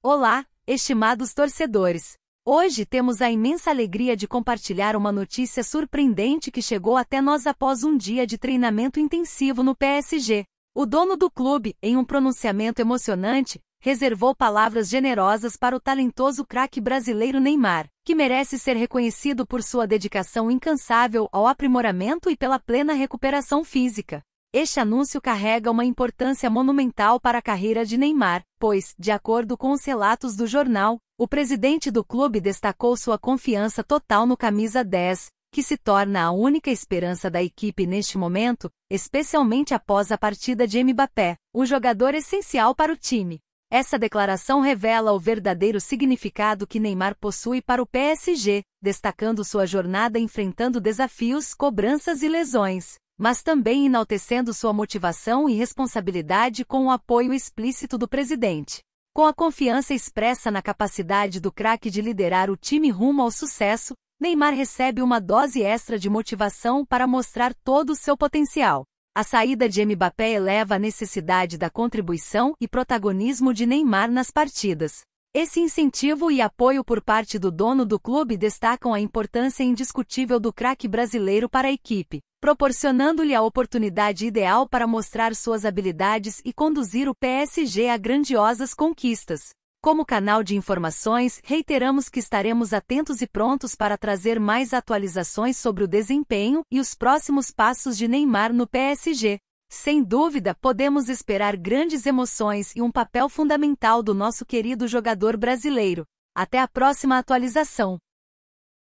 Olá, estimados torcedores! Hoje temos a imensa alegria de compartilhar uma notícia surpreendente que chegou até nós após um dia de treinamento intensivo no PSG. O dono do clube, em um pronunciamento emocionante, reservou palavras generosas para o talentoso craque brasileiro Neymar, que merece ser reconhecido por sua dedicação incansável ao aprimoramento e pela plena recuperação física. Este anúncio carrega uma importância monumental para a carreira de Neymar, pois, de acordo com os relatos do jornal, o presidente do clube destacou sua confiança total no camisa 10, que se torna a única esperança da equipe neste momento, especialmente após a partida de Mbappé, o jogador essencial para o time. Essa declaração revela o verdadeiro significado que Neymar possui para o PSG, destacando sua jornada enfrentando desafios, cobranças e lesões mas também enaltecendo sua motivação e responsabilidade com o apoio explícito do presidente. Com a confiança expressa na capacidade do craque de liderar o time rumo ao sucesso, Neymar recebe uma dose extra de motivação para mostrar todo o seu potencial. A saída de Mbappé eleva a necessidade da contribuição e protagonismo de Neymar nas partidas. Esse incentivo e apoio por parte do dono do clube destacam a importância indiscutível do craque brasileiro para a equipe, proporcionando-lhe a oportunidade ideal para mostrar suas habilidades e conduzir o PSG a grandiosas conquistas. Como canal de informações, reiteramos que estaremos atentos e prontos para trazer mais atualizações sobre o desempenho e os próximos passos de Neymar no PSG. Sem dúvida, podemos esperar grandes emoções e um papel fundamental do nosso querido jogador brasileiro. Até a próxima atualização.